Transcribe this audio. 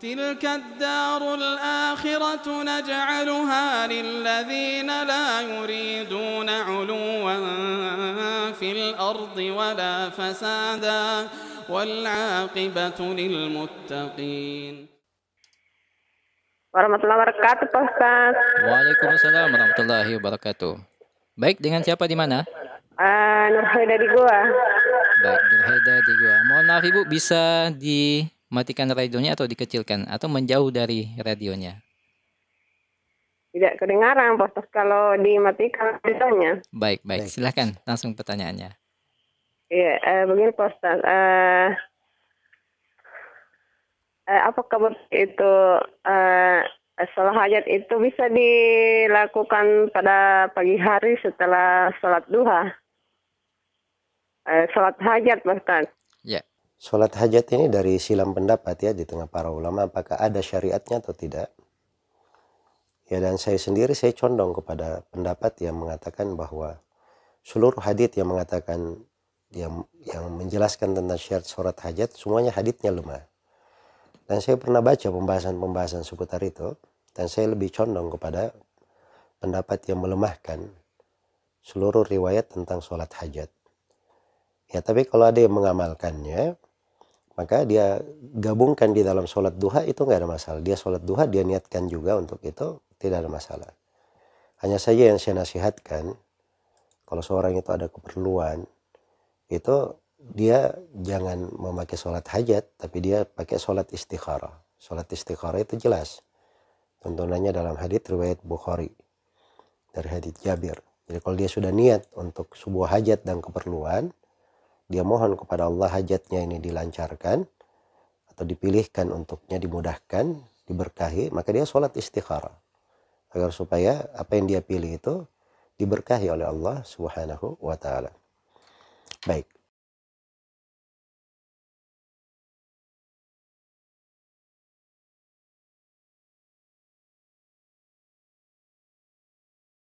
تلك الدار الآخرة نجعلها للذين لا يريدون علوا في الأرض ولا فسادا والعاقبة للمتقين warahmatullahi wabarakatuh Pak Ustaz. Waalaikumsalam warahmatullahi wabarakatuh. Baik, dengan siapa di mana? Uh, eh, Nurhaida di gua. Baik, Nurhaida di gua. Mohon maaf Ibu bisa di matikan radionya atau dikecilkan atau menjauh dari radionya? Tidak kedengaran Pak kalau dimatikan radionya. Baik, baik, baik. Silahkan langsung pertanyaannya. Iya, eh, begini Pak Ustaz. Eh, eh, apakah itu eh, sholat hajat itu bisa dilakukan pada pagi hari setelah sholat duha. Eh, sholat hajat, Ustaz. Ya. Sholat hajat ini dari silam pendapat ya di tengah para ulama apakah ada syariatnya atau tidak. Ya dan saya sendiri saya condong kepada pendapat yang mengatakan bahwa seluruh hadith yang mengatakan yang yang menjelaskan tentang syarat sholat hajat semuanya hadithnya lemah. Dan saya pernah baca pembahasan-pembahasan seputar itu dan saya lebih condong kepada pendapat yang melemahkan seluruh riwayat tentang sholat hajat. Ya tapi kalau ada yang mengamalkannya, maka dia gabungkan di dalam sholat duha itu nggak ada masalah dia sholat duha dia niatkan juga untuk itu tidak ada masalah hanya saja yang saya nasihatkan kalau seorang itu ada keperluan itu dia jangan memakai sholat hajat tapi dia pakai sholat istikharah sholat istikharah itu jelas Tontonannya dalam hadits riwayat Bukhari dari hadits Jabir jadi kalau dia sudah niat untuk sebuah hajat dan keperluan dia mohon kepada Allah hajatnya ini dilancarkan atau dipilihkan untuknya dimudahkan diberkahi maka dia sholat istikharah agar supaya apa yang dia pilih itu diberkahi oleh Allah Subhanahu wa taala. Baik,